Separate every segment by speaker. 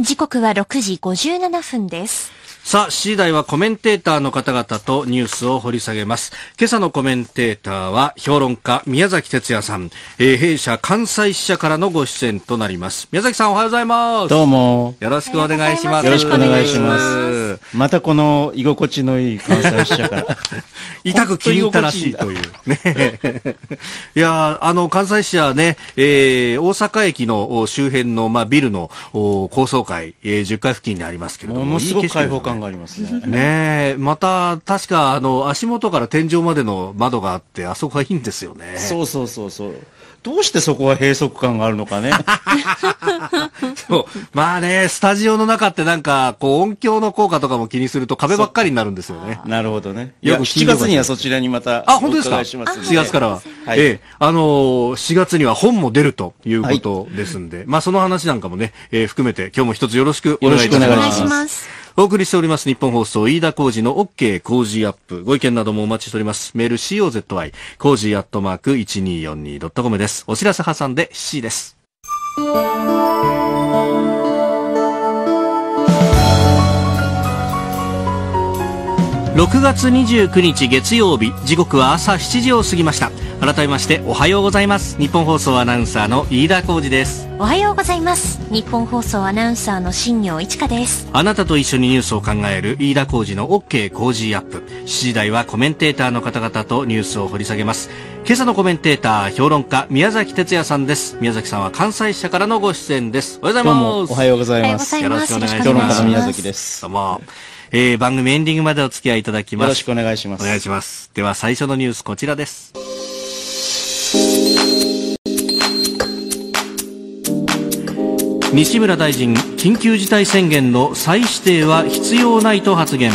Speaker 1: 時刻は6時57分です。さあ、次第はコメンテーターの方々とニュースを掘り下げます。今朝のコメンテーターは、評論家、宮崎哲也さん、えー、弊社関西支社からのご出演となります。宮崎さん、おはようございます。どうも。よろしくお願いします。よろしくお願いします。またこの居心地のいい関西支社から。痛く気に入ったらしいという。ね。いやあの、関西支社はね、えー、大阪駅の周辺の、まあ、ビルの高層階、えー、10階付近にありますけれども。ものすごく開放感がありますね。ねまた、確か、あの、足元から天井までの窓があって、あそこがいいんですよね。そうそうそうそう。どうしてそこは閉塞感があるのかね。そう。まあね、スタジオの中ってなんか、こう音響の効果とかも気にすると壁ばっかりになるんですよね。なるほどね。よく7月にはそちらにまたあ、本当ですか ?4 月からは。はい、ええあのー、4月には本も出るということですんで、はい、まあその話なんかもね、えー、含めて今日も一つよろしくお願いいたします。よろしくお願いします。お送りしております日本放送、飯田工事の OK 工事アップ。ご意見などもお待ちしております。メール COZY、工事アットマーク 1242.com です。お知らせ挟んで7時です。6月29日月曜日時刻は朝7時を過ぎました改めましておはようございます日本放送アナウンサーの飯田浩二ですお
Speaker 2: はようございます日本放送アナウンサーの新業一華です
Speaker 1: あなたと一緒にニュースを考える飯田浩二の OK 工事アップ7時台はコメンテーターの方々とニュースを掘り下げます今朝のコメンテーター評論家宮崎哲也さんです宮崎さんは関西社からのご出演ですおはようございますおはようございますよろしくお願いします評論家の宮崎ですどうもえー、番組エンディングまでお付き合いいただきます。よろしくお願いします。お願いします。では最初のニュースこちらです。西村大臣、緊急事態宣言の再指定は必要ないと発言。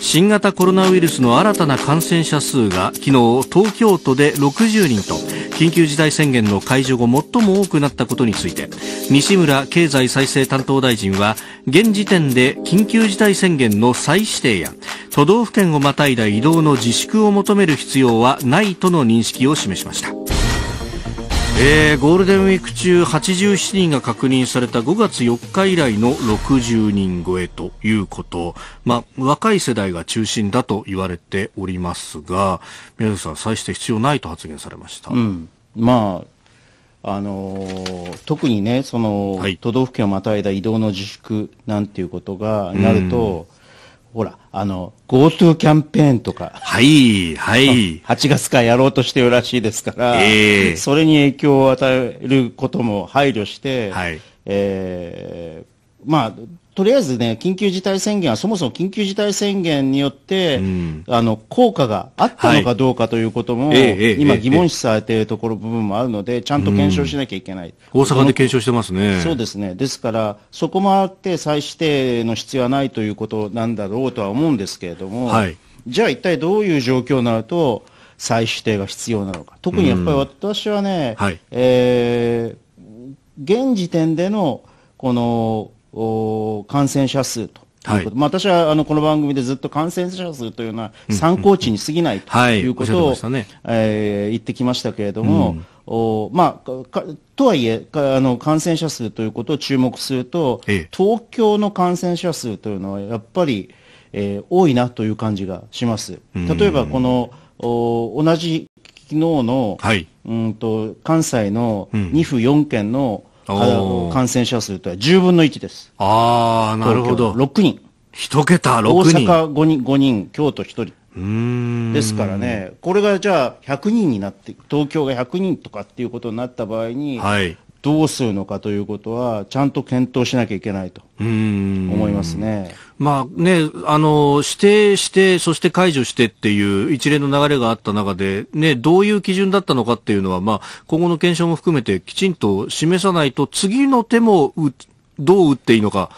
Speaker 1: 新型コロナウイルスの新たな感染者数が昨日東京都で60人と緊急事態宣言の解除後最も多くなったことについて西村経済再生担当大臣は現時点で緊急事態宣言の再指定や都道府県をまたいだ移動の自粛を求める必要はないとの認識を示しました。えー、ゴールデンウィーク中87人が確認された5月4日以来の60人超えということ、まあ、若い世代が中心だと言われておりますが宮崎さん、再して必要ないと発言されました。うん
Speaker 2: まああのー、特にねその、はい、都道府県をまたいだ移動の自粛なんていうことがなると、うんほら、あの、GoTo キャンペーンとか。はい、はい。8 月からやろうとしてるらしいですから、えー、それに影響を与えることも配慮して、はい、えー、まあ、とりあえずね、緊急事態宣言はそもそも緊急事態宣言によって、うん、あの、効果があったのかどうかということも、はい、今疑問視されているところ部分もあるので、ちゃんと検証しなきゃいけない。うん、大阪で検
Speaker 1: 証してますね。そうで
Speaker 2: すね。ですから、そこもあって再指定の必要はないということなんだろうとは思うんですけれども、はい、じゃあ一体どういう状況になると、再指定が必要なのか。特にやっぱり私はね、うんはい、えー、現時点での、この、お感染者数とはいまあ、私はあのこの番組でずっと感染者数というのは参考値に過ぎないということを、うんうんはいね、えー、言ってきましたけれども、うん、おまあ、かとはいえかあの感染者数ということを注目すると、ええ、東京の感染者数というのはやっぱり、えー、多いなという感じがします。例えばこの、お同じ昨日の、はい、うんと関西の2府4県の、感染者数とは10分の1です。
Speaker 1: ああ、なるほど。6人。一
Speaker 2: 桁、6人。大阪5人、5人、京都1人。ですからね、これがじゃあ100人になって、東京が100人とかっていうことになった場合に、はい、どうするのかということは、ちゃんと検討しなきゃいけないと思いますね。ま
Speaker 1: あね、あの、指定して、そして解除してっていう一連の流れがあった中で、ね、どういう基準だったのかっていうのは、まあ、今後の検証も含めてきちんと示さないと、次の手もどう打っていいのか、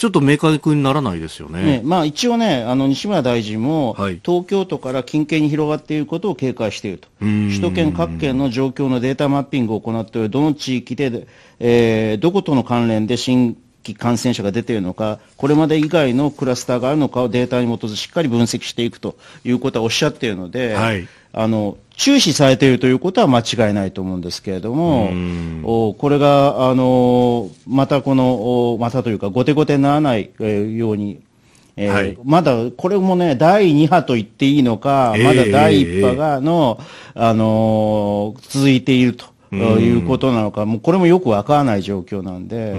Speaker 1: ちょっと明確にならないですよね。ね
Speaker 2: まあ、一応ね、あの西村大臣も、はい、東京都から近県に広がっていることを警戒していると、首都圏各県の状況のデータマッピングを行っている、どの地域で、えー、どことの関連で新期感染者が出ているのか、これまで以外のクラスターがあるのかをデータに基づしっかり分析していくということはおっしゃっているので、はい、あの注視されているということは間違いないと思うんですけれども、おこれがあのまたこのまたというか、後手後手にならない、えー、ようにえーはい、まだこれもね、第2波と言っていいのか、えー、まだ第1波がの、えー、あのー、続いているとということなのか、もうこれもよくわからない状況なんで、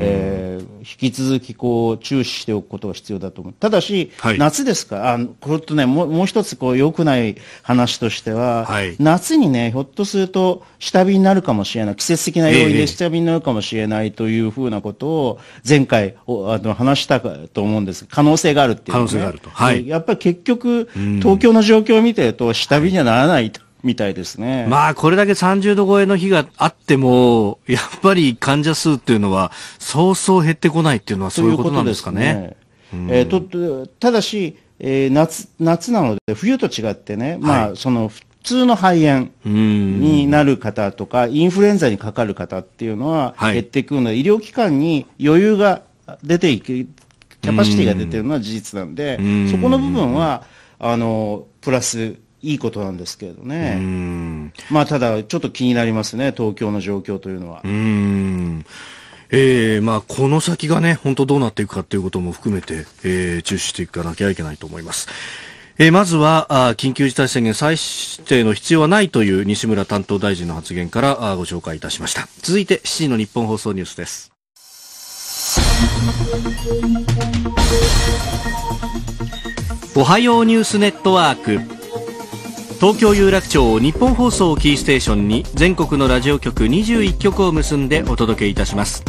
Speaker 2: えー、引き続きこう注視しておくことが必要だと思う。ただし、はい、夏ですかあのこれとね、もうもう一つこう良くない話としては、はい、夏にね、ひょっとすると下火になるかもしれない、季節的な要因で下火になるかもしれないというふうなことを前回あの話したと思うんです。可能性があるっていう、ね、可能性があると。はい。やっぱり結局、東京の状況を見てると、下火にはならないと。みたいですね。ま
Speaker 1: あ、これだけ30度超えの日があっても、やっぱり患者数っていうのは、そうそう減ってこないっていうのはそういうことなんですかね。とえー、
Speaker 2: とただし、えー、夏、夏なので、冬と違ってね、はい、まあ、その、普通の肺炎になる方とか、インフルエンザにかかる方っていうのは減っていくので、はい、医療機関に余裕が出ていく、キャパシティが出てるのは事実なんで、そこの部分は、あの、プラスいいことなんですけどね。まあ、ただ、ちょっと気になりますね、東京の状況というのは。うん
Speaker 1: えー、まあ、この先がね、本当どうなっていくかということも含めて、えー、注視していかなきゃいけないと思います。えー、まずはあ、緊急事態宣言再指定の必要はないという西村担当大臣の発言からあご紹介いたしました。続いて7時の日本放送ニュースです。おはようニュースネットワーク。東京有楽町日本放送キーステーションに全国のラジオ局21局を結んでお届けいたします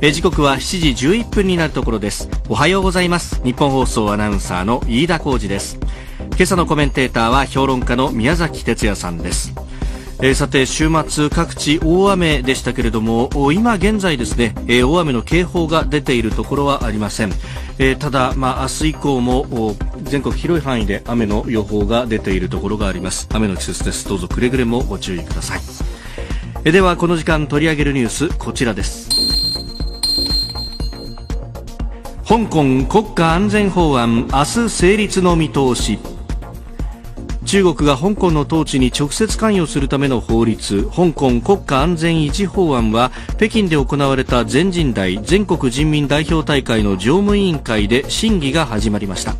Speaker 1: え時刻は7時11分になるところですおはようございます日本放送アナウンサーの飯田浩二です今朝のコメンテーターは評論家の宮崎哲也さんですえー、さて週末各地大雨でしたけれども今現在ですね、えー、大雨の警報が出ているところはありません、えー、ただ、まあ、明日以降も全国広い範囲で雨の予報が出ているところがあります雨の季節ですどうぞくれぐれもご注意ください、えー、ではこの時間取り上げるニュースこちらです香港国家安全法案明日成立の見通し中国が香港の統治に直接関与するための法律香港国家安全維持法案は北京で行われた全人代全国人民代表大会の常務委員会で審議が始まりました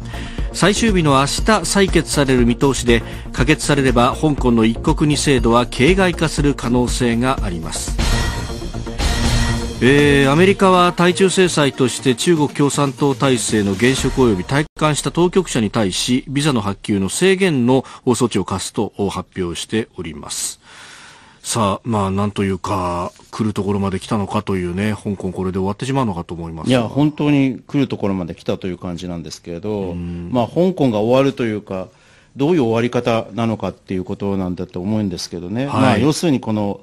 Speaker 1: 最終日の明日採決される見通しで可決されれば香港の一国二制度は形骸化する可能性がありますえー、アメリカは対中制裁として中国共産党体制の現職及び体感した当局者に対しビザの発給の制限の措置を課すと発表しておりますさあ、まあ、なんというか、来るところまで来たのかというね、香港、これで終わってしまうのかと思いますいや、
Speaker 2: 本当に来るところまで来たという感じなんですけれど、まあ、香港が終わるというか、どういう終わり方なのかっていうことなんだと思うんですけどね、はい、まあ、要するにこの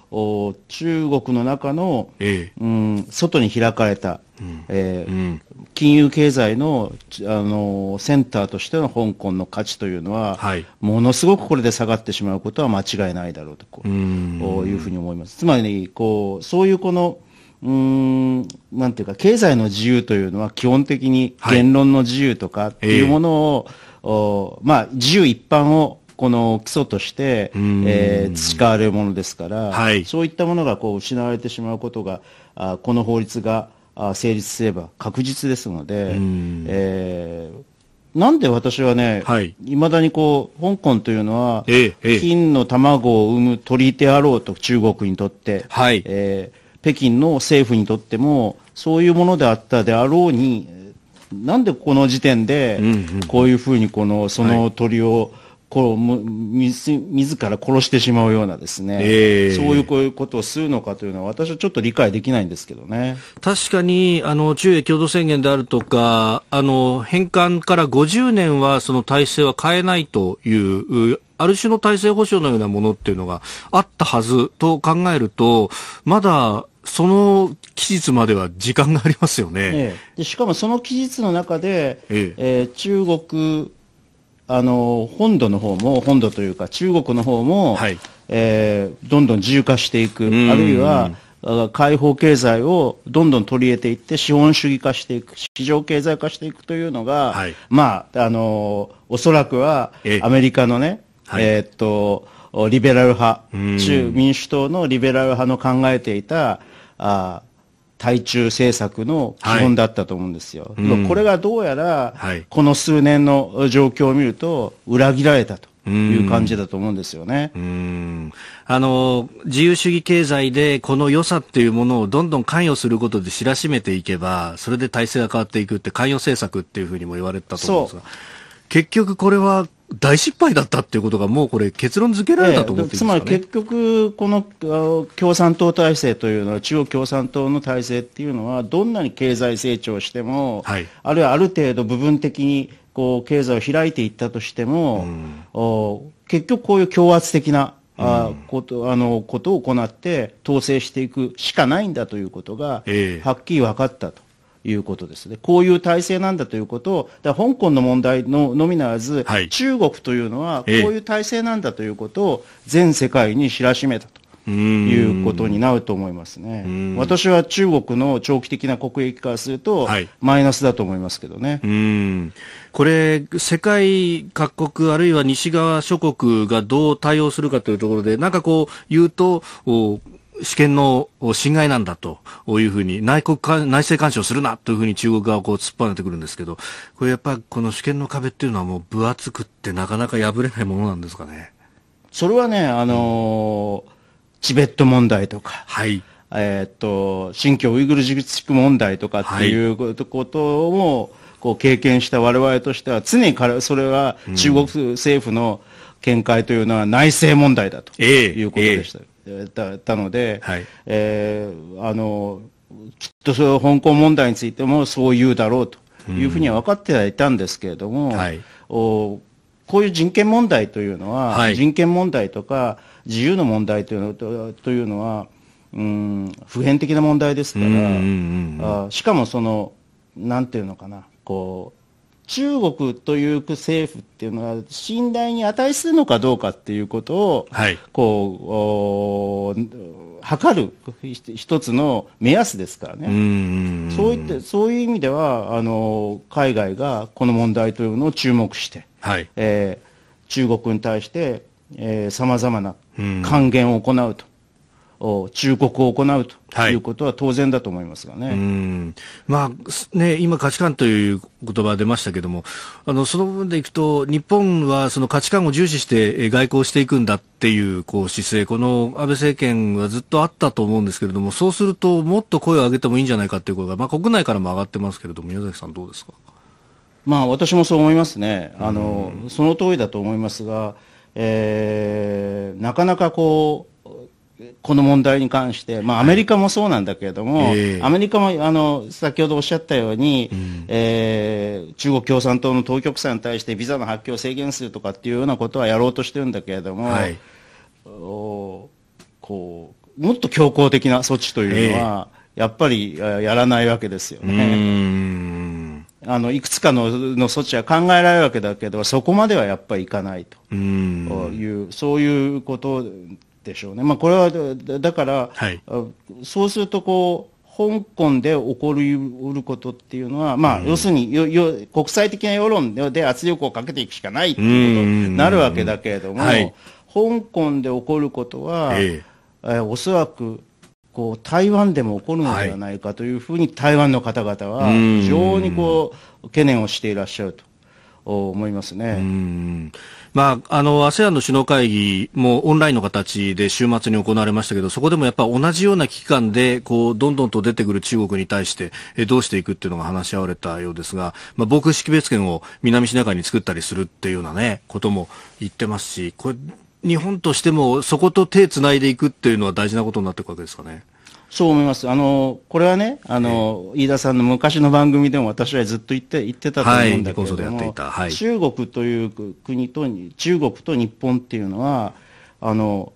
Speaker 2: 中国の中の、ええ、うん、外に開かれた、うん、えーうん、金融経済のあのセンターとしての香港の価値というのは、はい、ものすごくこれで下がってしまうことは間違いないだろうとこういうふうに思います。つまりこうそういうこのうん、なんていうか、経済の自由というのは基本的に言論の自由とかっていうものを、はいえー、まあ、自由一般をこの基礎として、えー、培われるものですから、はい、そういったものがこう失われてしまうことが、あこの法律が成立すれば確実ですので、えー、なんで私はね、はい、未だにこう、香港というのは、えー、金の卵を産む鳥であろうと中国にとって、はい、えー北京の政府にとっても、そういうものであったであろうに、なんでこの時点で、こういうふうにこの、その鳥を、こうみ自ら殺してしまうようなですね、えー、そういうこういうことをするのかというのは、私はちょっと理解でき
Speaker 1: ないんですけどね確かにあの中英共同宣言であるとか、あの返還から50年はその体制は変えないというある種の体制保障のようなものっていうのがあったはずと考えると、まだその期日までは時間がありますよね。ええ、
Speaker 2: でしかもその期日の中で、えええー、中国、あの、本土の方も、本土というか中国の方も、はい、えー、どんどん自由化していく、あるいは、開放経済をどんどん取り入れていって、資本主義化していく、市場経済化していくというのが、はい、まあ、あの、おそらくは、アメリカのね、えー、っと、リベラル派、中民主党のリベラル派の考えていた、あ対中政策の基本だったと思うんですよ。はいうん、これがどうやら、この数年の状況を見ると、裏切られたと。いう感じだと思うんですよ
Speaker 1: ね。あの、自由主義経済でこの良さっていうものをどんどん関与することで知らしめていけば、それで体制が変わっていくって関与政策っていうふうにも言われたと思うんですが、結局これは大失敗だったっていうことが、もうこれ、結論
Speaker 2: 付けられたと思って、ねええ、つまり結局、この共産党体制というのは、中国共産党の体制っていうのは、どんなに経済成長しても、はい、あるいはある程度、部分的にこう経済を開いていったとしても、うん、お結局、こういう強圧的なあことあのことを行って統制していくしかないんだということが、はっきり分かったと。いうことですね。こういう体制なんだということを、だ香港の問題ののみならず、はい、中国というのはこういう体制なんだということを全世界に知らしめたと。いうことになると思いますね。私は中国の長期的な国益からすると、はい、マイナスだと思いますけどね。
Speaker 1: これ、世界各国、あるいは西側諸国がどう対応するかというところで、なんかこう、言うと、主権の侵害なんだというふうに内国内政干渉するなというふうに中国側をこう突っ張ねてくるんですけど、これやっぱりこの主権の壁っていうのはもう分厚くってなかなか破れないものなんですかね。そ
Speaker 2: れはね、あのーチベット問題とか。はい。えっと、新疆ウイグル自治区問題とかっていうことも、こう経験した我々としては常にそれは中国政府の見解というのは内政問題だということでした。うんえーえーたたので、はい、えー、あのきっとその香港問題についてもそう言うだろうというふうには分かってはいたんですけれども、うんはい、おこういう人権問題というのは、はい、人権問題とか自由の問題というのとというのは、うん、普遍的な問題ですから、うんうんうんうん、あしかもその、なんていうのかな、こう、中国という政府っていうのは信頼に値するのかどうかっていうことを、はい、こう測る一つの目安ですから
Speaker 1: ね
Speaker 2: そういってそういう意味ではあの海外がこの問題というのを注目して、はいえー、中国に対してさまざまな還元を行うと。忠告を行うということは当
Speaker 1: 然だと思いますがねはい、まあね、今、価値観という言葉が出ましたけどもあのその部分でいくと日本はその価値観を重視して外交していくんだっていうこう姿勢この安倍政権はずっとあったと思うんですけれどもそうするともっと声を上げてもいいんじゃないかということが、まあ、国内からも上がってますけれども宮崎さん、どうですか。まあ、
Speaker 2: 私もそう思いますね、あのその通りだと思いますが、えー、なかなかこうこの問題に関して、まあ、アメリカもそうなんだけれども、はい、アメリカもあの先ほどおっしゃったように、うん、えー、中国共産党の当局者に対してビザの発給を制限するとかっていうようなことはやろうとしてるんだけれども、はい、おこうもっと強硬的な措置というのは、やっぱりやらないわけですよね。あのいくつかのの措置は考えられるわけだけどそこまではやっぱりいかないというそういうことでしょうね。まあ、これはだ、から、はい、そうするとこう、香港で起こりうることっていうのは、まあ、要するによよ国際的な世論で圧力をかけていくしかないっていうことになるわけだけれども、はい、香港で起こることは、えええー、おそらくこう台湾でも起こるのではないかというふうに、台湾の方々は非常にこう懸念をしていらっしゃ
Speaker 1: ると思いますね。まあ、あの、ASEAN の首脳会議もオンラインの形で週末に行われましたけど、そこでもやっぱ同じような危機感で、こう、どんどんと出てくる中国に対して、えどうしていくっていうのが話し合われたようですが、まあ、防空識別圏を南シナ海に作ったりするっていうようなね、ことも言ってますし、これ、日本としてもそこと手つないでいくっていうのは大事なことになっていくわけですかね。
Speaker 2: そう思います。あの、これはね、あの、飯田さんの昔の番組でも私はずっと言って、言ってたと思うんだけども、はい、中国という国と、中国と日本っていうのは、あの、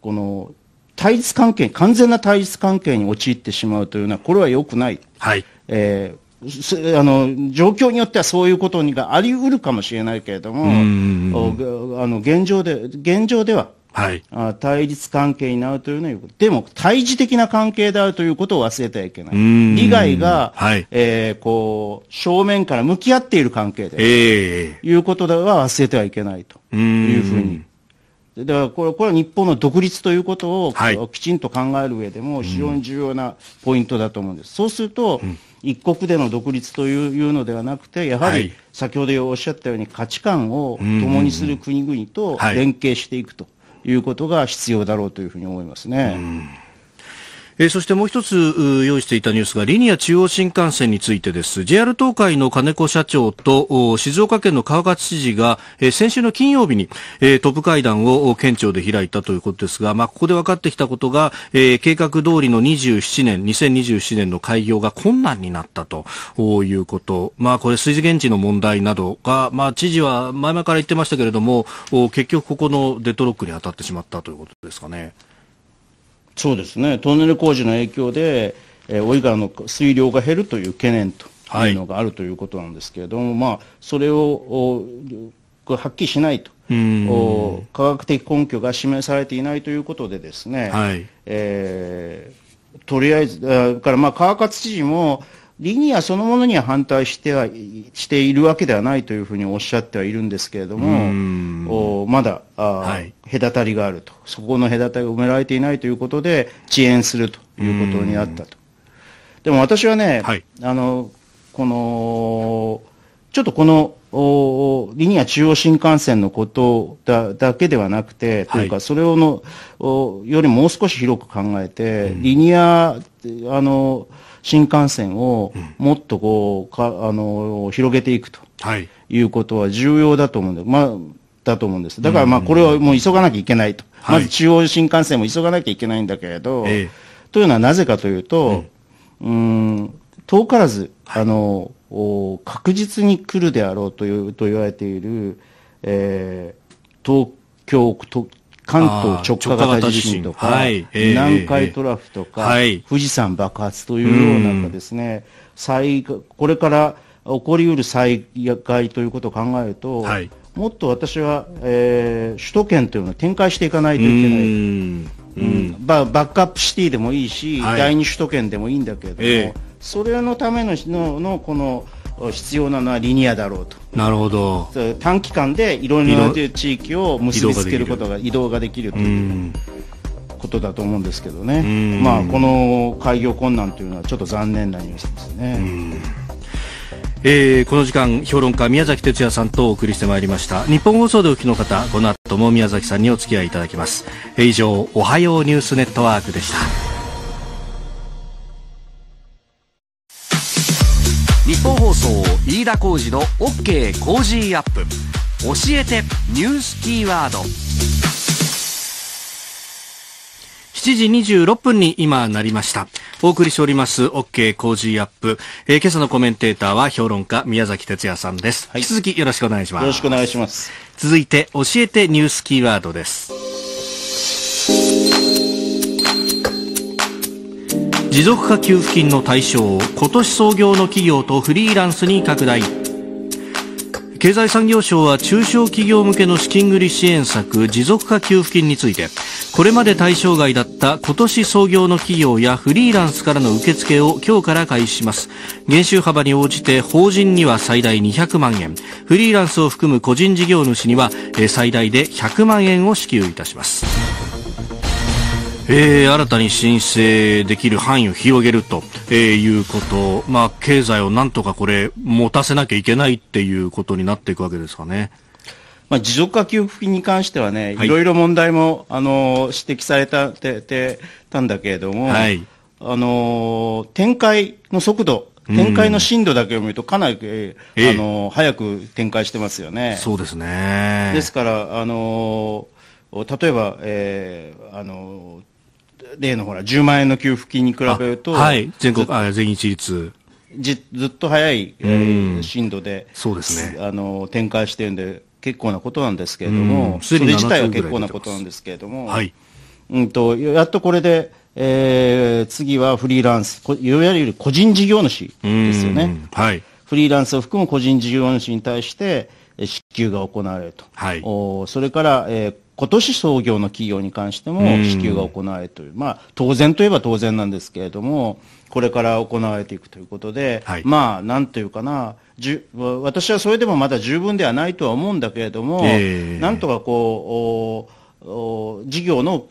Speaker 2: この、対立関係、完全な対立関係に陥ってしまうというのは、これは良くない。はい。えーあの状況によってはそういうことがあり得るかもしれないけれども、あの現状で現状でははい、対立関係になるというのはでも対峙的な関係であるということを忘れてはいけない。利害が、はい、えー、こう、正面から向き合っている関係で、えー、いうことでは忘れてはいけないというふうに。だからこれこれは日本の独立ということを、はい、きちんと考える上でも非常に重要なポイントだと思うんです。そうすると、うん、一国での独立というのではなくて、やはり先ほどおっしゃったように価値観を共にする国々と連携していくと。
Speaker 1: いうことが必要だろうというふうに思いますね。うんえー、そしてもう一つ用意していたニュースがリニア中央新幹線についてです JR 東海の金子社長と静岡県の川勝知事が、えー、先週の金曜日に、えー、トップ会談を県庁で開いたということですが、まあ、ここで分かってきたことが、えー、計画通りの27年2027年の開業が困難になったということ、まあ、これ水源地の問題などが、まあ、知事は前々から言ってましたけれども結局ここのデッドロックに当たってしまったということですかね。そうですね、トンネル工事の影響で、
Speaker 2: えー、大井川の水量が減るという懸念というのがあるということなんですけれども、はい、まあ、それを発揮しないと。科学的根拠が示されていないということでですね、はい、えー、とりあえず、だからまあ川勝知事も、リニアそのものには反対してはしているわけではないというふうにおっしゃってはいるんですけれども、おまだあ、はい、隔たりがあると、そこの隔たりが埋められていないということで、遅延するということになったと。でも私はね、はい、あのこのちょっとこのおリニア中央新幹線のことだだけではなくて、はい、というか、それをのおよりもう少し広く考えて、うん、リニア、あの、新幹線をもっとこう、かあの広げていくということは重要だと思うんで、まあ、だと思うんです。だからまあこれはもう急がなきゃいけないと。まず中央新幹線も急がなきゃいけないんだけれど、ええというのはなぜかというと、うん、うん遠からず、はい、あの確実に来るであろうというと言われている、えー、東京都関東直下型地震とか、はいえー、南海トラフとか、富士山爆発というようなですね、い、これから起こりうる災害ということを考えると、はい、もっと私は、えー、首都圏というのは展開していかないといけない。うんまあ、バックアップシティでもいいし、はい、第二首都圏でもいいんだけれども、えそれのためのののこの必要なのはリニアだろうとなるほど短期間でいろいろな地域を結びつけることが移動ができるということだと思うんですけどね、まあ、この開業困難というのはちょっと残念なニュースですね。
Speaker 1: えー、この時間評論家宮崎哲也さんとお送りしてまいりました日本放送でお聞きの方この後も宮崎さんにお付き合いいただきます以上おはようニュースネットワークでした日本放送飯田浩二の OK コージーアップ教えてニュースキーワード7時26分に今なりました。お送りしております OK ジーアップ、えー、今朝のコメンテーターは評論家宮崎哲也さんです、はい、引き続きよろしくお願いしますよろしくお願いします続いて教えてニュースキーワードです持続化給付金の対象を今年創業の企業とフリーランスに拡大経済産業省は中小企業向けの資金繰り支援策持続化給付金についてこれまで対象外だった今年創業の企業やフリーランスからの受付を今日から開始します減収幅に応じて法人には最大200万円フリーランスを含む個人事業主には最大で100万円を支給いたしますえー、新たに申請できる範囲を広げると、えー、いうこと、まあ、経済をなんとかこれ、持たせなきゃいけないっていうことになっていくわけですかね。まあ、持続化給付金に関してはね、い、ろいろ問
Speaker 2: 題も、あの指摘されたててたんだけれども、はい、あの展開の速度、展開の進度だけを見ると、かなり、えー、あの早く展開してますよね。そうですね。ですから、あの例えば、えー、あの例のほら、10万円の給付金に比べると、はい、
Speaker 1: 全国、あ全一律。
Speaker 2: じずっと早い、え
Speaker 1: ー、進度でそうで
Speaker 2: すね、あの、展開してるんで、結構なことなんですけれども、それ自体は結構なことなんですけれども、はい、うんと、やっとこれで、えー、次はフリーランス、いわゆる個人事業主ですよね。はい、フリーランスを含む個人事業主に対して、支給が行われると。はい、おそれから、えー今年創業の企業に関しても支給が行われという、まあ、当然といえば当然なんですけれども、これから行われていくということで、はい、まあ、なんというかな、じゅ私はそれでもまだ十分ではないとは思うんだけれども、えー、なんとかこうおお、事業の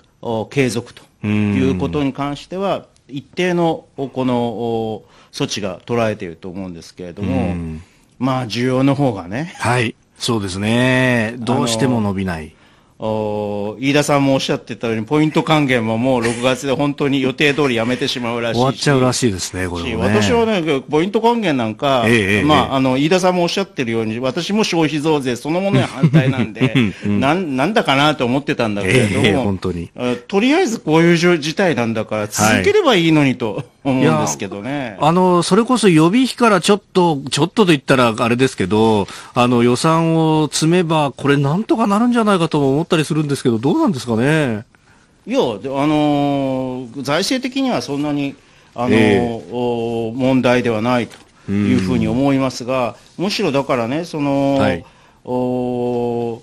Speaker 2: 継続ということに関しては、一定のこの措置が取られていると思うんですけれども、
Speaker 1: まあ、需要の方がね。はいそうですね。どうしても伸びない。
Speaker 2: お飯田さんもおっしゃってたように、ポイント還元ももう6月で本当に予定通りやめてしまうらしいし。終わっち
Speaker 1: ゃうらしいですね、これ、ね、私は
Speaker 2: ね、ポイント還元なんか、ええ、まあ、あの、飯田さんもおっしゃってるように、私も消費増税そのものに反対なんで、うん、なん、なんだかなと思ってたんだけれども、ええ、本当に。とりあえずこういう事態なんだから、続ければいいのにと思うんですけ
Speaker 1: どね。はい、あの、それこそ予備費からちょっと、ちょっとと言ったらあれですけど、あの、予算を積めば、これなんとかなるんじゃないかと思ったったりするんですけど、どうなんですかね。
Speaker 2: いや、あのー、財政的にはそんなに、あのーえー、問題ではないというふうに思いますが、むしろだからね、その、はい、お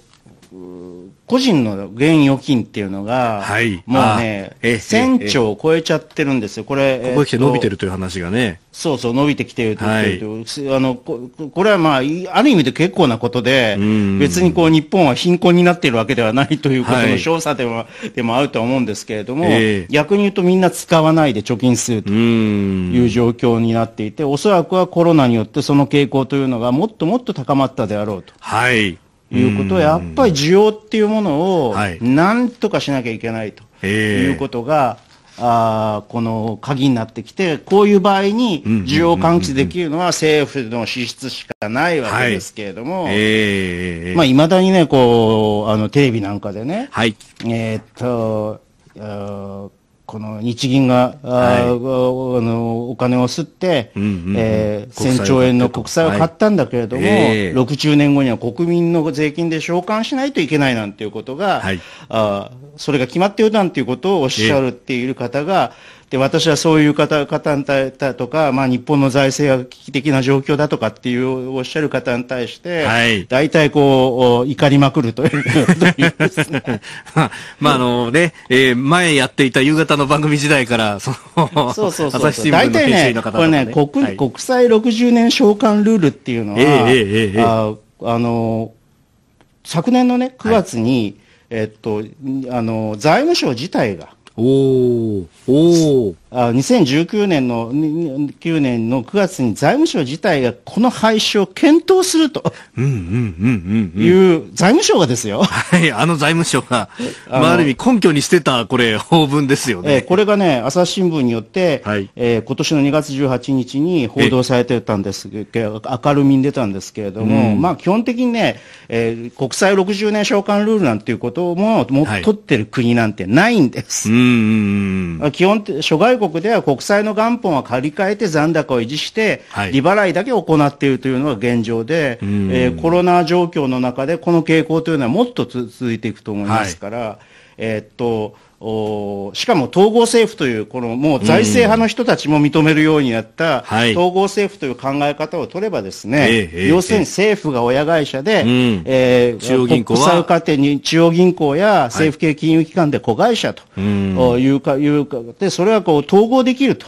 Speaker 2: 個人の現預金っていうのが、はい、もうね、1000兆を超えちゃってるんですよ。これ、ここへ来て伸びてる
Speaker 1: という話がね。
Speaker 2: そうそう、伸びてきてると、はい、
Speaker 1: あのこ、
Speaker 2: これはまあ、ある意味で結構なことで、別にこう、日本は貧困になっているわけではないということの調査でも、はい、でもあると思うんですけれども、えー、逆に言うとみんな使わないで貯金するという状況になっていて、おそらくはコロナによってその傾向というのがもっともっと高まったであろうと。
Speaker 1: はい。いうことは、やっ
Speaker 2: ぱり需要っていうものを、なんとかしなきゃいけない
Speaker 1: というこ
Speaker 2: とが、あこの鍵になってきて、こういう場合に需要喚起できるのは政府の支出しかないわけですけれども、はいえー、まあ、未だにね、こう、あの、テレビなんかでね、はい、えー、っと、この日銀が、はい、あのお金を吸って、うんうんうん、えー、1000兆円の国債を買ったんだけれども、はいえー、60年後には国民の税金で償還しないといけないなんていうことが、はい、あそれが決まっているなんていうことをおっしゃるっている方が、えーで、私はそういう方々とか、まあ、日本の財政が危機的な状況だとかっていうおっしゃる方に対して、は
Speaker 1: い、大体こう、怒りまくるという まあ、あのね、えー、前やっていた夕方の番組時代から、その、そうそうそう大体ね、これね、国、はい、国
Speaker 2: 際60年償還ルールっていうのは、えー、えー、ああの、昨年のね、9月に、はい、えっと、あの、財務省自体が、 오, 오. あ2019年の、9年の9月に財務省自体がこの廃止を検討するという財
Speaker 1: 務省がですよ。はい、あの財務省が、あ、まあ、ある意味根拠にしてた、これ、法文ですよね。えー、
Speaker 2: これがね、朝日新聞によって、はい、えー、今年の2月18日に報道されてたんですけど、明るみに出たんですけれども、うん、まあ基本的にね、えー、国際60年償還ルールなんていうことも、も、は取ってる国なんてないんです。うんうんうん、基本、諸外国では国債の元本は借り換えて残高を維持して、利払いだけ行っているというのが現状で、えー、コロナ状況の中でこの傾向というのはもっと続いていくと思いますから、はい、えー、っと、しかも統合政府という、このもう財政派の人たちも認めるようになった、統合政府という考え方を取ればですね、要するに政府が親会社で、えー、中央銀行は。家庭に中央銀行や政府系金融機関で子会社というか、いうか、で、それはこう統合できると。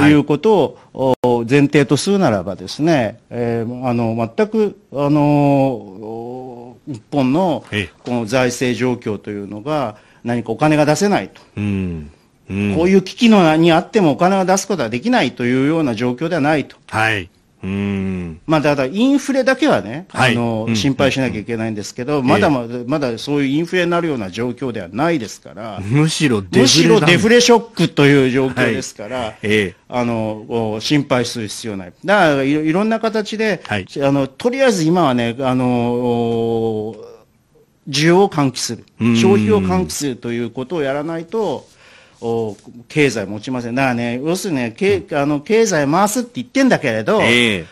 Speaker 2: いうことを前提とするならばですね、えー、あの全くあの日本のこの財政状況というのが、何かお金が出せないと。
Speaker 1: うんうん、こうい
Speaker 2: う危機のにあってもお金が出すことはできないというような状況ではないと。はい。うんまあ、ただ、インフレだけはね、はい、あの、うん、心配しなきゃいけないんですけど、うん、まだまだ、まだそういうインフレになるような状況ではないですから、むしろデフレ、デフレショックという状況ですから、はい、ええ、あの、心配する必要ない。だからい、いろんな形で、はい、あの、とりあえず今はね、あの、需要を喚起する、消費を喚起するということをやらないと、お経済持ちません。だからね、要するにね、けあの経済回すって言ってんだけれど、え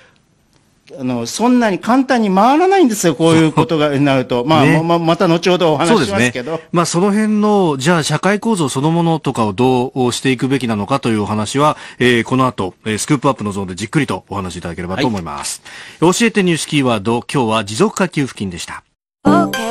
Speaker 2: ー、あのそんなに簡単に回らないんですよ、こういうことがになると、まあね、ままた後ほどお話ししますけ
Speaker 1: ど、ね、まあ、その辺の、じゃあ、社会構造そのものとかをどうしていくべきなのかというお話は、えー、この後、えー、スクープアップのゾーンでじっくりとお話しいただければと思います。はい、教えてニュースキーワード、今日は持続化給付金でした。Okay.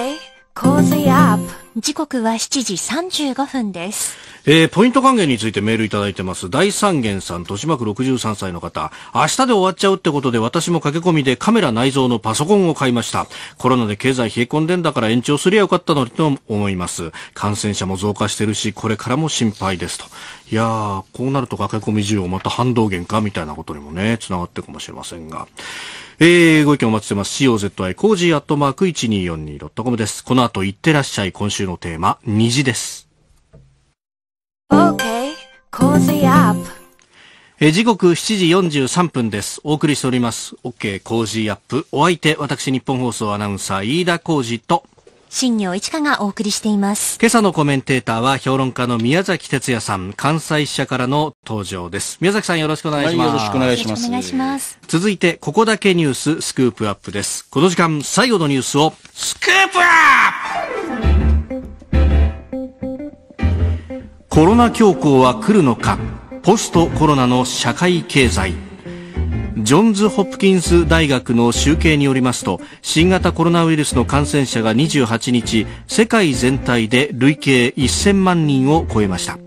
Speaker 1: コーズイアップ。時刻は7時35分です。えー、ポイント還元についてメールいただいてます。大三元さん、豊島区63歳の方。明日で終わっちゃうってことで私も駆け込みでカメラ内蔵のパソコンを買いました。コロナで経済冷え込んでんだから延長すりゃよかったのにと思います。感染者も増加してるし、これからも心配ですと。いやー、こうなると駆け込み需要また反動源かみたいなことにもね、繋がってかもしれませんが。えー、ご意見お待ちしてます。COZI コージーアットマーク 1242.com です。この後、いってらっしゃい。今週のテーマ、虹です。OK, コージーアップ。え時刻7時43分です。お送りしております。OK, コージーアップ。お相手、私、日本放送アナウンサー、飯田浩二と、新業一華がお送りしています。今朝のコメンテーターは評論家の宮崎哲也さん、関西支社からの登場です。宮崎さんよろしくお願いします。はい、よろしくお願いします。お願いします。続いて、ここだけニューススクープアップです。この時間、最後のニュースを、スクープアップコロナ恐慌は来るのかポストコロナの社会経済。ジョンズ・ホプキンス大学の集計によりますと、新型コロナウイルスの感染者が28日、世界全体で累計1000万人を超えました。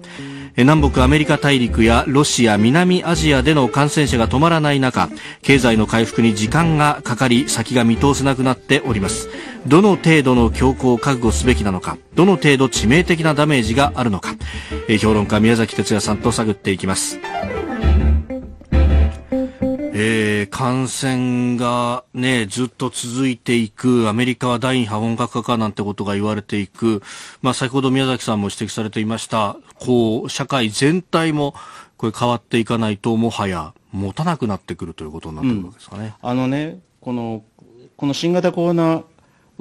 Speaker 1: 南北アメリカ大陸やロシア、南アジアでの感染者が止まらない中、経済の回復に時間がかかり、先が見通せなくなっております。どの程度の強行を覚悟すべきなのか、どの程度致命的なダメージがあるのか、評論家宮崎哲也さんと探っていきます。えー、感染がね、ずっと続いていく、アメリカは第二波本格化かなんてことが言われていく、まあ先ほど宮崎さんも指摘されていました、こう、社会全体も、これ変わっていかないと、もはや持たなくなってくるということになってくるわけですかね。うん、あのね、この、
Speaker 2: この新型コロナ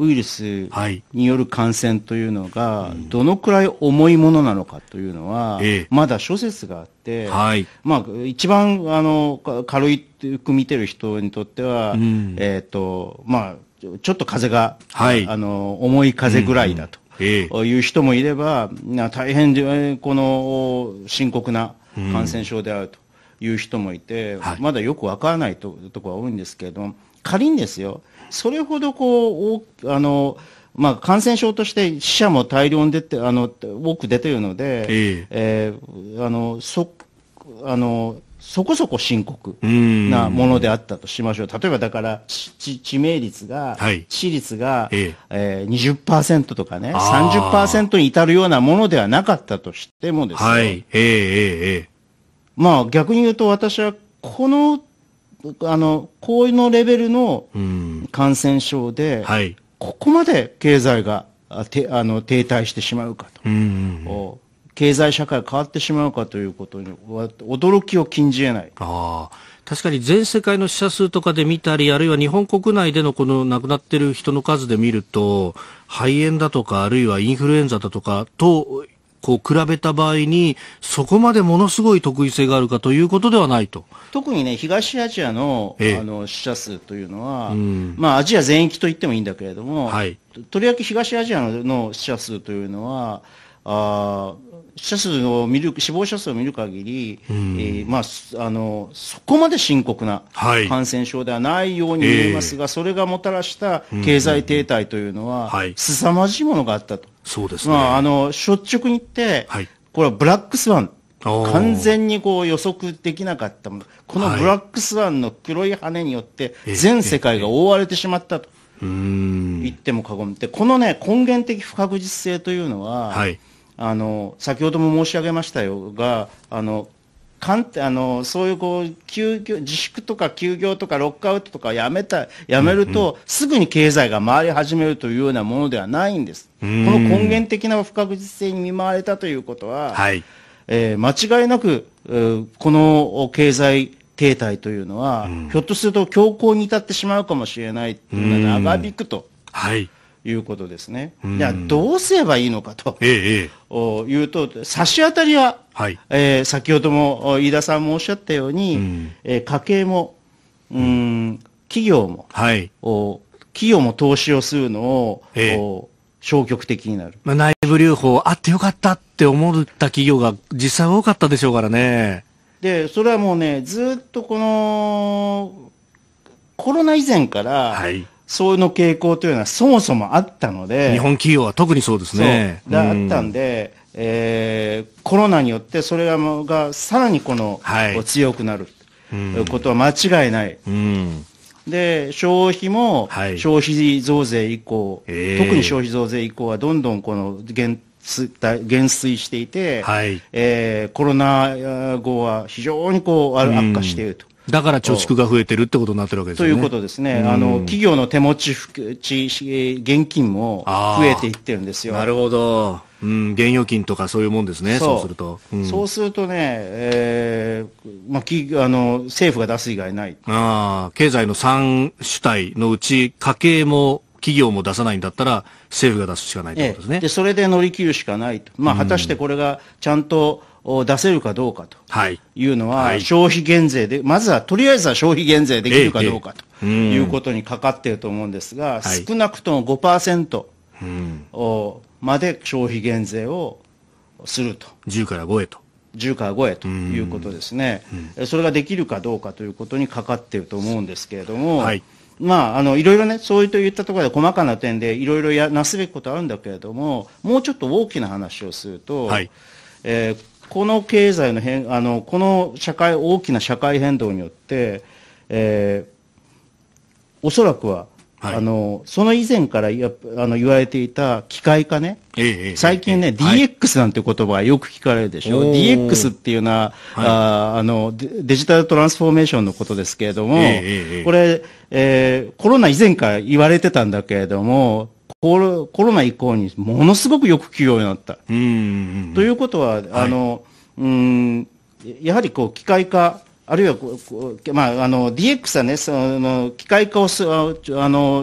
Speaker 2: ウイルスによる感染というのが、どのくらい重いものなのかというのは、まだ諸説があって、まあ、一番、あの、軽い、く見てる人にとっては、えっ、と、まあ、ちょっと風が、あの、重い風ぐらいだと。いう人もいれば、大変、この深刻な感染症であるという人もいて、まだよくわからないとところが多いんですけれども、仮にですよ、それほどこう、あの、まあ、感染症として死者も大量に出て、あの、多く出ているので、ええー、あの、そ、あの、そこそこ深刻
Speaker 1: なも
Speaker 2: のであったとしましょう。う例えばだから、致命率が、はい、致死率が、ええー、20%とかね、30%に至るようなものではなかったとしてもですね。はい、えー、えー、えー、まあ逆に言うと私は、このあの、こういうのレベルの感染症で、はい、ここまで経済がてあの停滞してしまうかと、うん経済社会変わってしまうかということには驚きを
Speaker 1: 禁じ得ない。あ確かに全世界の死者数とかで見たり、あるいは日本国内でのこの亡くなっている人の数で見ると、肺炎だとか、あるいはインフルエンザだとかとこう比べた場合に、そこまでものすごい特異性があるかということではないと
Speaker 2: 特にね、東アジアの,、あの死者数というのは、うん、まあ、アジア全域と言ってもいいんだけれども、はい、とりわけ東アジアの死者数というのは、あ死者数を見る死亡者数を見る限り、うん、えー、まあ、あのそこまで深刻な感染症ではないように見えますが、はいえー、それがもたらした経済停滞というのは、うんはい、凄まじいものがあったと。そうですね。まあ、あの、率直に言って、はい、これはブラックスワン。完全にこう予測できなかったもの。このブラックスワンの黒い羽によって、全世界が覆われてしまったと。言っても過言って、このね、根源的不確実性というのは、はい、あの、先ほども申し上げましたよが、あの、かんあのそういうこう休業自粛とか休業とかロックアウトとかやめたやめると、うんうん、すぐに経済が回り始めるというようなものではないんです。この根源的な不確実性に見舞われたということは、はい、えー、間違いなくこの経済停滞というのは、うん、ひょっとすると強行に至ってしまうかもしれない長引くと。はいいうことですね。じゃあ、どうすればいいのかと、ええ、いうと、差し当たりは、はい、えー、先ほども飯田さんもおっしゃったように、うん、えー、家計も、うん、うん、企業も、はい、お企業も投資をするのを、ええ、お消極的になる、
Speaker 1: まあ、内部留保、あってよかったって思った企業が実際多かったでしょうからね。
Speaker 2: で、それはもうね、ずっとこのコロナ以前から、はい、そういうの傾向というのはそもそもあったので。日本
Speaker 1: 企業は特にそうですね。で、あったん
Speaker 2: で、うん、えー、コロナによってそれがさらにこの、はい、強くなることは間違いない。
Speaker 1: うん
Speaker 2: で、消費も、消費増税以降、はい、特に消費増税以降はどんどんこの減減衰していて、はい、えー、コロナ後は非常に
Speaker 1: こう悪化していると。だから貯蓄が増えてるってことになってるわけですね。ということですね。あの、企
Speaker 2: 業の手持ち、現金も増えていってるんですよ。なるほど。
Speaker 1: うん、現預金とかそういうもんですね、そうすると、うん、そ
Speaker 2: うするとね、えーまあ、きあの政府が出す以外ない
Speaker 1: ああ、経済の3主体のうち、家計も企業も出さないんだったら、政府が出すしかない
Speaker 2: ということですね、ええ、でそれで乗り切るしかないと、まあ、果たしてこれがちゃんと、を出せるかどうかというのは、消費減税で、まずはとりあえずは消費減税できるかどうかということにかかっていると思うんですが、少なくとも5%をまで消費減税をすると。10から5へと。10から5へということですね、それができるかどうかということにかかっていると思うんですけれども、はい、まあ、あの、いろいろね、そういったところで細かな点でいろいろやなすべきことあるんだけれども、もうちょっと大きな話をすると、はい、えー、この経済の変、あの、この社会、大きな社会変動によって、えー、おそらくは、はい、あの、その以前からあの言われていた機械化ね。ええ、最近ね、ええ、DX なんて言葉がよく聞かれるでしょ。DX っていうのは、はい、ああのデジタルトランスフォーメーションのことですけれども、え、これ、えー、コロナ以前から言われてたんだけれども、コロコロナ以降にものすごくよく聞くようになった。ということは、あの、はい、うんやはりこう機械化、あるいはこう、まあ、あの DX は、ね、その機械化をすあの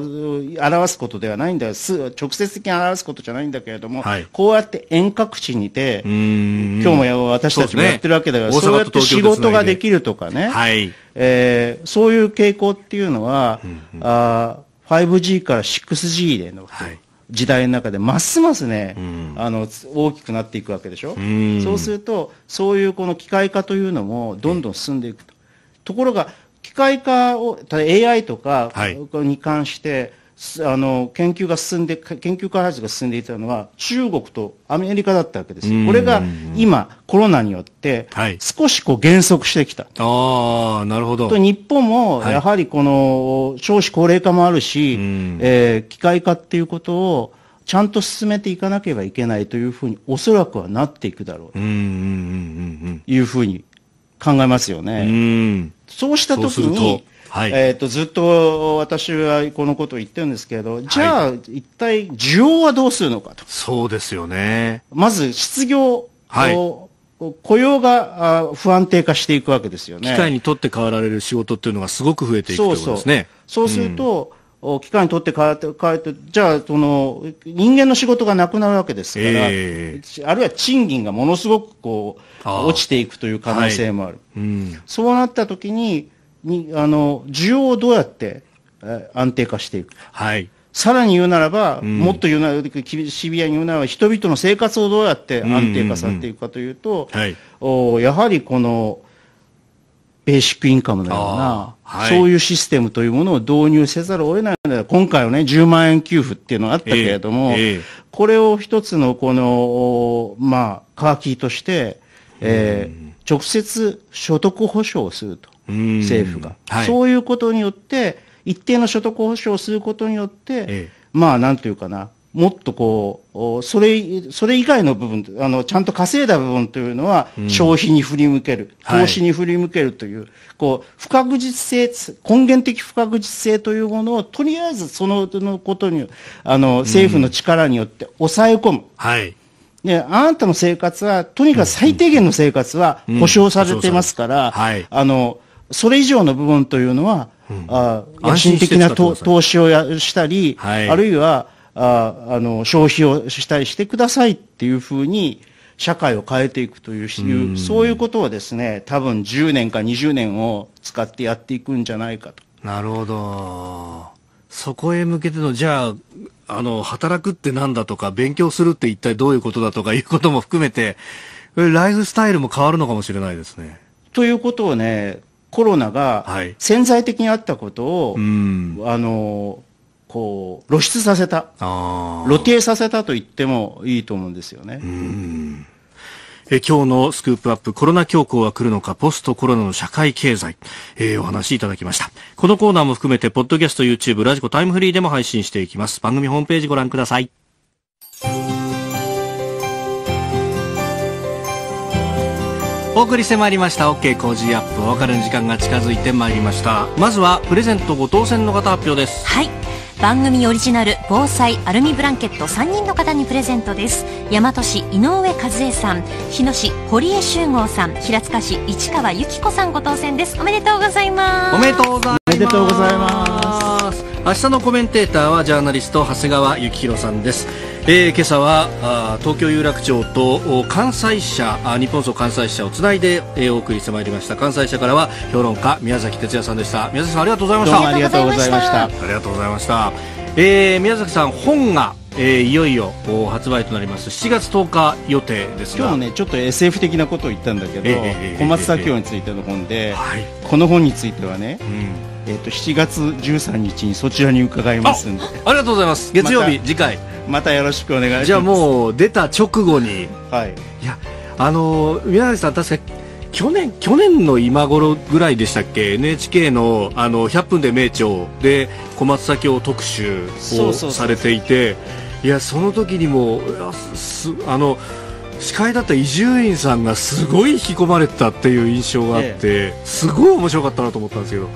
Speaker 2: 表すことではないんだす直接的に表すことじゃないんだけれども、はい、こうやって遠隔地にて、
Speaker 1: 今日
Speaker 2: も私たちもやってるわけだから、そう、ね,、やって仕事ができるとかね、はいえー、そういう傾向っていうのは、うんうん、あ 5G から 6G での、はい時代の中でますますね、うん、あの大きくなっていくわけでしょ、うん、そうするとそういうこの機械化というのもどんどん進んでいくと、ところが機械化を AI とかに関して、はいあの研究が進んで研究開発が進んでいたのは中国とアメリカだったわけですよ。これが今コロナによって少しこう減速してきた。はい、ああなるほど。と日本もやはりこの少子高齢化もあるし、はい、えー、機械化っていうことをちゃんと進めていかなければいけないというふうにおそらくはなっていくだろうというふうに考えますよね。うんそうした時に、はい、えっ、と、ずっと私はこのことを言ってるんですけれど、じゃあ、一体需要はどうするのかと。そうですよね。まず、失業を、雇用が不安定化していくわけで
Speaker 1: すよね。機械にとって代わられる仕事っていうのがすごく増えていくということですね。そうそうそうする
Speaker 2: と、うん機械にとって変えて、変えて、じゃあ、その、人間の仕事がなくなるわけですから、えー、あるいは賃金がものすごくこう、落ちていくという可能性もある。はいうん、そうなった時に、に、あの、需要をどうやって、え安定化していく。はい。さらに言うならば、うん、もっと言うなら、シビアに言うならば、人々の生活をどうやって安定化させていくかというと、うんうんうんはい、おやはりこの、ベーシックインカムのような、はい、そういうシステムというものを導入せざるを得ないので、今回はね、10万円給付っていうのがあったけれども、えーえー、これを一つのこの、まあ、皮切りとして、えー、直接所得保障をすると、政府が、はい、そういうことによって、一定の所得保障をすることによって、えまあ、なんというかな、もっとこう、それ、それ以外の部分、あの、ちゃんと稼いだ部分というのは、消費に振り向ける、うん、投資に振り向けるという、はい、こう、不確実性、根源的不確実性というものを、とりあえずそののことに、あの、政府の力によって抑え込む。うん、はい。ね、あなたの生活は、とにかく最低限の生活は保障されてますから、はい。あの、それ以上の部分というのは、うん、あ野心的な投資をやしたり、はい、あるいは、ああの消費をしたりしてくださいっていうふうに社会を変えていくというそういうことはですね多分10年か20年を使ってやっていくんじゃないかと。
Speaker 1: なるほどそこへ向けてのじゃああの働くってなんだとか勉強するって一体どういうことだとかいうことも含めてライフスタイルも変わるのかもしれないですね。ということを
Speaker 2: ねコロナが潜在的にあったことを、はい、あのこう露出させた露呈させたと言ってもいいと思うんですよね。うん
Speaker 1: え今日のスクープアップコロナ恐慌は来るのかポストコロナの社会経済、えー、お話いただきましたこのコーナーも含めてポッドキャスト YouTube ラジコタイムフリーでも配信していきます番組ホームページご覧くださいお送りしてまいりました OK 工事アップお別れの時間が近づいてまいりましたまずはプレゼントご当選の方発表ですはい番組オリジナル防災アルミブランケット3人の方にプレゼントです大和市井上和恵さん日野市堀江修吾さん平塚市市川由紀子さんご当選ですおめでとうございますおめでとうございます明日のコメンテーターはジャーナリスト長谷川幸宏さんです、えー、今朝は東京有楽町と関西社日本総関西社をつないで、えー、お送りしてまいりました関西社からは評論家宮崎哲也さんでした宮崎さんありがとうございましたありがとうございましたありがとうございましたえー、宮崎さん本がえー、いよいよ発売となります7月10日予定です今日もねちょっと SF 的なことを言ったんだけど、小松左京についての本で、はい、
Speaker 2: この本についてはね、うんえっ、と7月13日にそちらに伺い
Speaker 1: ますんで。ありがとうございます。月曜日、次回。またよろしくお願いします。じゃあもう出た直後に。はい。いや、あの宮崎さん確か去年去年の今頃ぐらいでしたっけ NHK のあの100分で名著で小松左京特集をされていていやその時にもあの司会だった伊集院さんがすごい引き込まれたっていう印象があって、え
Speaker 2: え、すごい面白かったなと思ったんですけど。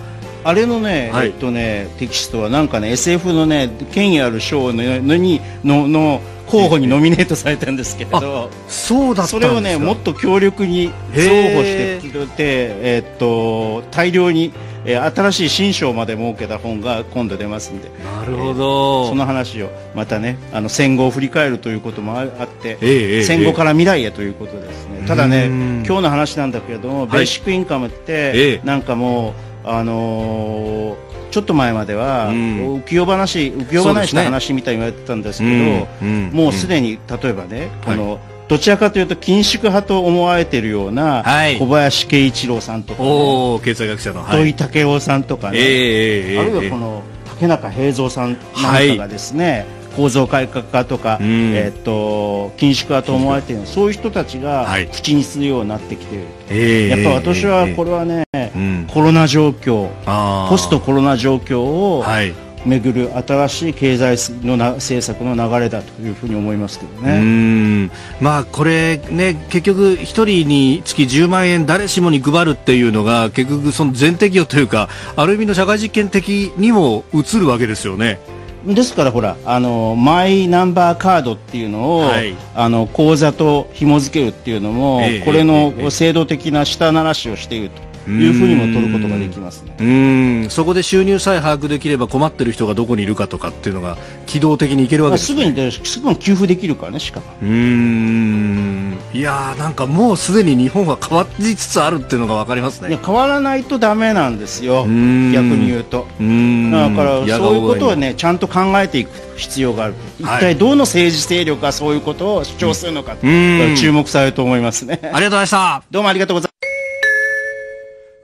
Speaker 2: あれのね、はい、えっとねテキストはなんかね SF のね権威ある賞ののにのの候補にノミネートされたんですけれど、そうだそれをねもっと強力に増補してえっと大量に。え新しい新章まで設けた本が今度出ますんでなるほど、えー、その話をまたねあの戦後を振り返るということもあって、えーえー、戦後から未来へということですね、ただね今日の話なんだけれどもベーシックインカムって、なんかもう、あのー、ちょっと前までは、うん、浮世話浮世話した話みたいに言われてたんですけど、ねうん、もうすでに例えばね、この、はいどちらかというと緊縮派と思われているような小林慶一郎さんとか、ね、お
Speaker 1: 経済学者の、はい、土
Speaker 2: 井武雄さんとかね、
Speaker 1: えーえー、あるいはこの
Speaker 2: 竹中平蔵さんなんかがですね、はい構造改革化とか、えー、っと緊縮化と思われているそういう人たちが口にするようになってきている、はい、やっぱ私はこれはね、えー、コロナ状況ポストコロナ状況を、はいめぐる新しい経済のな政策の流れだというふうに思いますけど
Speaker 1: ね。まあこれね結局一人につき10万円誰しもに配るっていうのが結局その前提業というかある意味の社会実験的にも映るわけですよね。ですからほらあ
Speaker 2: のマイナンバーカードっていうのを、はい、あの口座と紐付けるっていうのも、えー、これの制度的な下ならしをしていると。いうふうにも取ることができます
Speaker 1: うんそこで収入さえ把握できれば困ってる人がどこにいるかとかっていうのが機動的にいけるわけです、ね,、ねすぐにすぐに給付できるからねしかもうんいやなんかもうすでに日本は変わりつつあるっていうのが分かりますね変
Speaker 2: わらないとだめなんですよ逆に言うとだからそういうことをねちゃんと考えていく必要がある、はい、一体どの政治勢力がそういうことを主張するのか、注目されると思いますねありがとうございましたどうもありがとうございました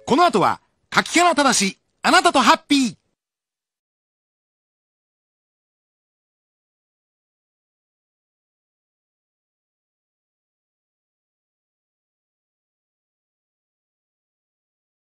Speaker 2: この後は、柿原正、あなたとハッピー